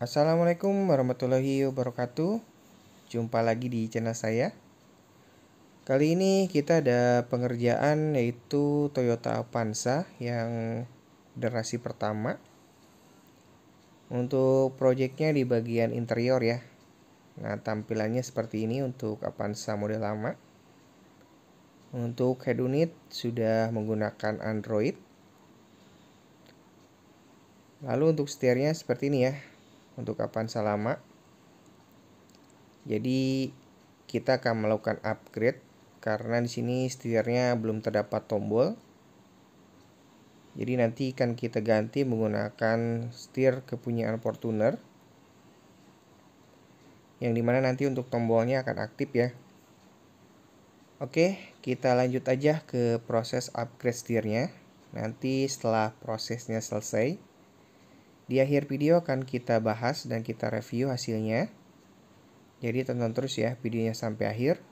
Assalamualaikum warahmatullahi wabarakatuh. Jumpa lagi di channel saya. Kali ini kita ada pengerjaan yaitu Toyota Avanza yang generasi pertama. Untuk proyeknya di bagian interior ya. Nah, tampilannya seperti ini untuk Avanza model lama. Untuk head unit sudah menggunakan Android. Lalu untuk setirnya seperti ini ya untuk kapan selama jadi kita akan melakukan upgrade karena di sini setirnya belum terdapat tombol jadi nanti akan kita ganti menggunakan setir kepunyaan Fortuner yang dimana nanti untuk tombolnya akan aktif ya Oke, kita lanjut aja ke proses upgrade setirnya. Nanti setelah prosesnya selesai, di akhir video akan kita bahas dan kita review hasilnya. Jadi tonton terus ya videonya sampai akhir.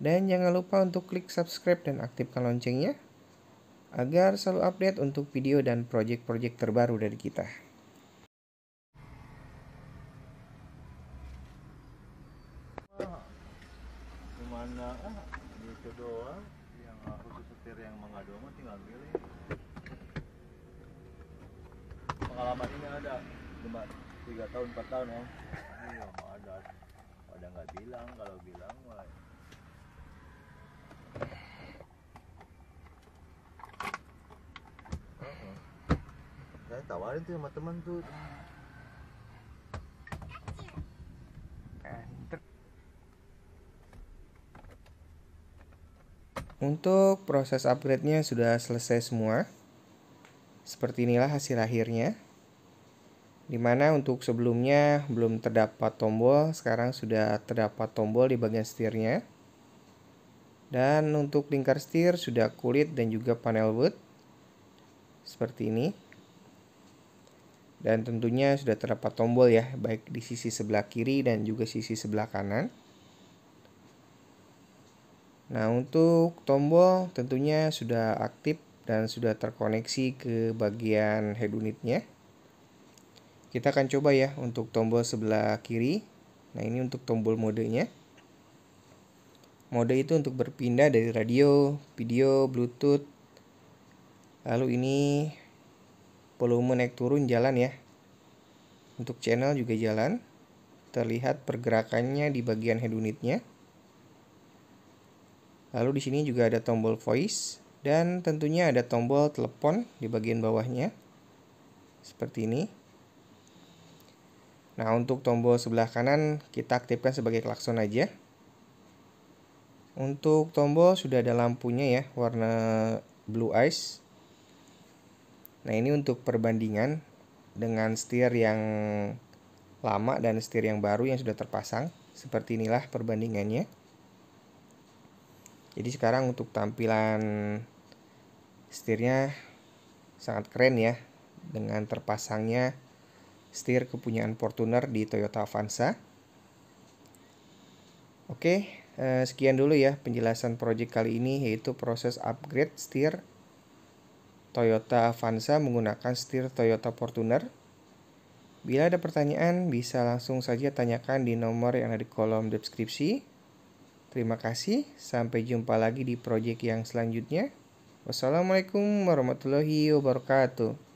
Dan jangan lupa untuk klik subscribe dan aktifkan loncengnya agar selalu update untuk video dan project-project terbaru dari kita pengalaman ini ada cuma tiga tahun empat tahun om ya. iya ada ada nggak bilang kalau bilang mah uh-huh. saya tawarin tuh sama teman tuh Untuk proses upgrade-nya sudah selesai semua. Seperti inilah hasil akhirnya dimana untuk sebelumnya belum terdapat tombol sekarang sudah terdapat tombol di bagian setirnya dan untuk lingkar setir sudah kulit dan juga panel wood seperti ini dan tentunya sudah terdapat tombol ya baik di sisi sebelah kiri dan juga sisi sebelah kanan nah untuk tombol tentunya sudah aktif dan sudah terkoneksi ke bagian head unitnya kita akan coba ya untuk tombol sebelah kiri. Nah, ini untuk tombol modenya. Mode itu untuk berpindah dari radio, video, bluetooth. Lalu ini volume naik turun jalan ya. Untuk channel juga jalan. Terlihat pergerakannya di bagian head unitnya. Lalu di sini juga ada tombol voice dan tentunya ada tombol telepon di bagian bawahnya. Seperti ini. Nah untuk tombol sebelah kanan kita aktifkan sebagai klakson aja. Untuk tombol sudah ada lampunya ya warna blue eyes. Nah ini untuk perbandingan dengan setir yang lama dan setir yang baru yang sudah terpasang. Seperti inilah perbandingannya. Jadi sekarang untuk tampilan setirnya sangat keren ya dengan terpasangnya setir kepunyaan Fortuner di Toyota Avanza. Oke, eh, sekian dulu ya penjelasan project kali ini yaitu proses upgrade setir Toyota Avanza menggunakan setir Toyota Fortuner. Bila ada pertanyaan, bisa langsung saja tanyakan di nomor yang ada di kolom deskripsi. Terima kasih, sampai jumpa lagi di proyek yang selanjutnya. Wassalamualaikum warahmatullahi wabarakatuh.